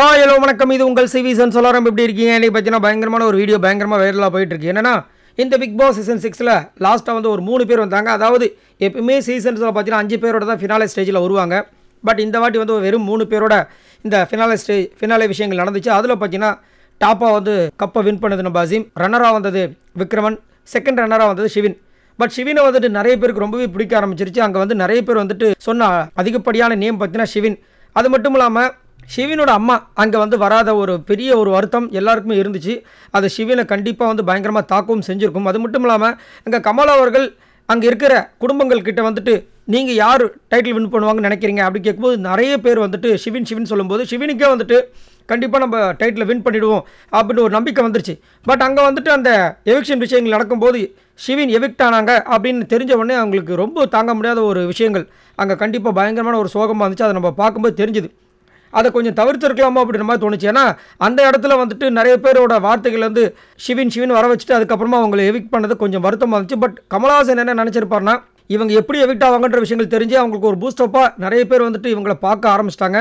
hi hello வணக்கம் இது உங்கள் சிவி சன் சொல்லாரம் எப்படி இருக்கீங்க இன்றைக்கி பார்த்தீங்கன்னா பயங்கரமான ஒரு வீடியோ பயங்கரமாக வைரலாக இருக்கு என்னன்னா இந்த பிக் பாஸ் சீசன் சிக்ஸில் லாஸ்ட்டாக வந்து ஒரு மூணு பேர் வந்தாங்க அதாவது எப்பவுமே சீசன்ஸில் பார்த்தீங்கன்னா அஞ்சு பேரோட தான் ஃபினாலே ஸ்டேஜில் வருவாங்க பட் இந்த வாட்டி வந்து வெறும் மூணு பேரோட இந்த ஃபினாலே ஸ்டேஜ் ஃபினாலே விஷயங்கள் நடந்துச்சு அதில் பார்த்தீங்கன்னா டாப்பாக வந்து கப்பை வின் பண்ணது நம்ம அசீம் ரன்னராக வந்தது விக்ரமன் செகண்ட் ரன்னராக வந்தது ஷிவின் பட் சிவினை வந்துட்டு நிறைய பேருக்கு ரொம்பவே பிடிக்க ஆரம்பிச்சிருச்சு அங்கே வந்து நிறைய பேர் வந்துட்டு சொன்ன அதிகப்படியான நேம் பார்த்தீங்கன்னா சிவின் அது மட்டும் இல்லாமல் சிவினோட அம்மா அங்கே வந்து வராத ஒரு பெரிய ஒரு வருத்தம் எல்லாருக்குமே இருந்துச்சு அது சிவினை கண்டிப்பாக வந்து பயங்கரமாக தாக்கவும் செஞ்சுருக்கும் அது மட்டும் இல்லாமல் எங்கள் கமலா அவர்கள் அங்கே இருக்கிற குடும்பங்கள் கிட்ட வந்துட்டு நீங்கள் யார் டைட்டில் வின் பண்ணுவாங்கன்னு நினைக்கிறீங்க அப்படி கேட்கும்போது நிறைய பேர் வந்துட்டு சிவின் சிவின் சொல்லும்போது சிவினுக்கே வந்துட்டு கண்டிப்பாக நம்ம டைட்டில் வின் பண்ணிவிடுவோம் அப்படின்னு ஒரு நம்பிக்கை வந்துருச்சு பட் அங்கே வந்துட்டு அந்த எவிக்ஷன் விஷயங்கள் நடக்கும்போது சிவின் எவிக்ட் ஆனாங்க அப்படின்னு தெரிஞ்ச உடனே அவங்களுக்கு ரொம்ப தாங்க முடியாத ஒரு விஷயங்கள் அங்கே கண்டிப்பாக பயங்கரமான ஒரு சோகமாக இருந்துச்சு அதை நம்ம பார்க்கும்போது தெரிஞ்சுது அதை கொஞ்சம் தவிர்த்துருக்கலாமோ அப்படின்ற மாதிரி தோணுச்சு ஏன்னா அந்த இடத்துல வந்துட்டு நிறைய பேரோட வார்த்தைகள் வந்து சிவின் சிவின் வர வச்சுட்டு அதுக்கப்புறமா அவங்களை எவிக் பண்ணது கொஞ்சம் வருத்தமாக இருந்துச்சு பட் கமலஹாசன் என்ன நினச்சிருப்பார்னா இவங்க எப்படி எவிக்ட் ஆவாங்கன்ற விஷயங்கள் தெரிஞ்சு அவங்களுக்கு ஒரு பூஸ்டப்பாக நிறைய பேர் வந்துட்டு இவங்களை பார்க்க ஆரம்பிச்சிட்டாங்க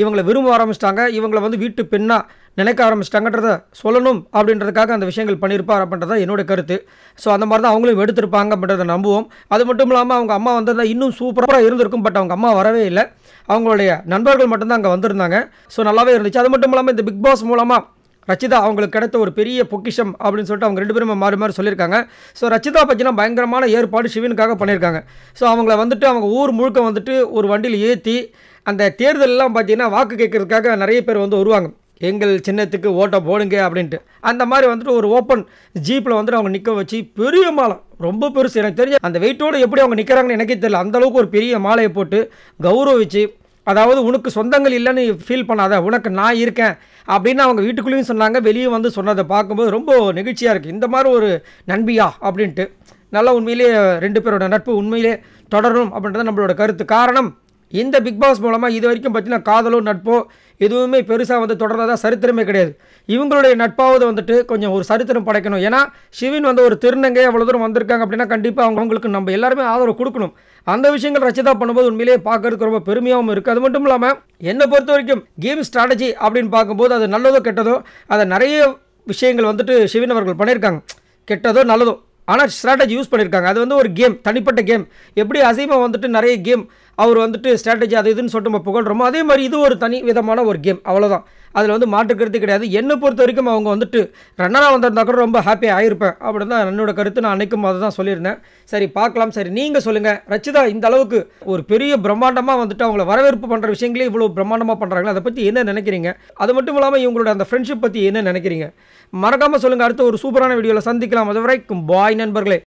இவங்களை விரும்ப ஆரம்பிச்சிட்டாங்க இவங்களை வந்து வீட்டு பெண்ணாக நினைக்க ஆரம்பிச்சிட்டாங்கன்றத சொல்லணும் அப்படின்றதுக்காக அந்த விஷயங்கள் பண்ணியிருப்பார் அப்படின்றத என்னுடைய கருத்து ஸோ அந்த மாதிரி தான் அவங்களும் எடுத்திருப்பாங்க அப்படின்றத நம்புவோம் அது மட்டும் இல்லாமல் அவங்க அம்மா வந்திருந்தால் இன்னும் சூப்பராக இருந்திருக்கும் பட் அவங்க அம்மா வரவே இல்லை அவங்களுடைய நண்பர்கள் மட்டும்தான் அங்கே வந்திருந்தாங்க ஸோ நல்லாவே இருந்துச்சு அது மட்டும் இல்லாமல் இந்த பிக் பாஸ் மூலமாக ரச்சிதா அவங்களுக்கு கிடைத்த ஒரு பெரிய பொக்கிஷம் அப்படின்னு சொல்லிட்டு அவங்க ரெண்டு பேருமே மாறி மாறி சொல்லியிருக்காங்க ஸோ ரச்சிதா பற்றினா பயங்கரமான ஏற்பாடு சிவனுக்காக பண்ணியிருக்காங்க ஸோ அவங்கள வந்துட்டு அவங்க ஊர் முழுக்க வந்துட்டு ஒரு வண்டியில் ஏற்றி அந்த தேர்தலெலாம் பார்த்தீங்கன்னா வாக்கு கேட்கறதுக்காக நிறைய பேர் வந்து வருவாங்க எங்கள் சின்னத்துக்கு ஓட்டை போடுங்க அப்படின்ட்டு அந்த மாதிரி வந்துட்டு ஒரு ஓப்பன் ஜீப்பில் வந்துட்டு அவங்க நிற்க வச்சு பெரிய மாலை ரொம்ப பெருசு எனக்கு தெரிஞ்ச அந்த வெயிட்டோடு எப்படி அவங்க நிற்கிறாங்கன்னு எனக்கே தெரியல அந்தளவுக்கு ஒரு பெரிய மாலையை போட்டு கௌரவிச்சு அதாவது உனக்கு சொந்தங்கள் இல்லைன்னு ஃபீல் பண்ணாத உனக்கு நான் இருக்கேன் அப்படின்னு அவங்க வீட்டுக்குள்ளேயும் சொன்னாங்க வெளியே வந்து சொன்னதை பார்க்கும்போது ரொம்ப நெகிழ்ச்சியாக இருக்குது இந்த மாதிரி ஒரு நண்பியா அப்படின்ட்டு நல்லா உண்மையிலே ரெண்டு பேரோட நட்பு உண்மையிலே தொடரும் அப்படின்றது நம்மளோட கருத்து காரணம் இந்த பிக் பாஸ் மூலமாக இது வரைக்கும் பார்த்தீங்கன்னா காதலோ நட்போ எதுவுமே பெருசாக வந்து தொடர்றதா சரித்திரமே கிடையாது இவங்களுடைய நட்பாவது வந்துட்டு கொஞ்சம் ஒரு சரித்திரம் படைக்கணும் ஏன்னா சிவின் வந்து ஒரு திருநங்கை அவ்வளோ தூரம் வந்திருக்காங்க அப்படின்னா கண்டிப்பாக அவங்க அவங்களுக்கு நம்ம எல்லாருமே ஆதரவு கொடுக்கணும் அந்த விஷயங்கள் ரச்சிதா பண்ணும்போது உண்மையிலேயே பார்க்கறதுக்கு ரொம்ப பெருமையாகவும் இருக்குது அது மட்டும் இல்லாமல் என்னை பொறுத்த வரைக்கும் கேம் ஸ்ட்ராட்டஜி அப்படின்னு பார்க்கும்போது அது நல்லதோ கெட்டதோ அதை நிறைய விஷயங்கள் வந்துட்டு சிவின் அவர்கள் பண்ணியிருக்காங்க கெட்டதோ நல்லதோ ஆனால் ஸ்ட்ராட்டஜி யூஸ் பண்ணியிருக்காங்க அது வந்து ஒரு கேம் தனிப்பட்ட கேம் எப்படி அசீமா வந்துட்டு நிறைய கேம் அவர் வந்துட்டு ஸ்ட்ராட்டஜி அது இதுன்னு சொல்லிட்டு நம்ம புகழ்கிறோமோ அதே மாதிரி இது ஒரு தனி விதமான ஒரு கேம் அவ்வளோதான் அதில் வந்து மாற்றுக்கிறது கிடையாது என்னை பொறுத்த வரைக்கும் அவங்க வந்துட்டு ரன்னராக வந்திருந்தா கூட ரொம்ப ஹாப்பியாக ஆயிருப்பேன் அப்படின்னு தான் என்னோட கருத்து நான் அனைக்கும் அதை தான் சொல்லியிருந்தேன் சரி பார்க்கலாம் சரி நீங்கள் சொல்லுங்கள் ரச்சிதா இந்த அளவுக்கு ஒரு பெரிய பிரம்மாண்டமாக வந்துட்டு அவங்கள வரவேற்பு பண்ணுற விஷயங்களே இவ்வளோ பிரம்மாண்டமாக பண்ணுறாங்க அதை பற்றி என்ன நினைக்கிறீங்க அது மட்டும் இல்லாமல் இவங்களோட அந்த ஃப்ரெண்ட்ஷிப் பற்றி என்ன நினைக்கிறீங்க மறக்காமல் சொல்லுங்கள் அடுத்த ஒரு சூப்பரான வீடியோவில் சந்திக்கலாம் அது வரைக்கும் பாய் நண்பர்களே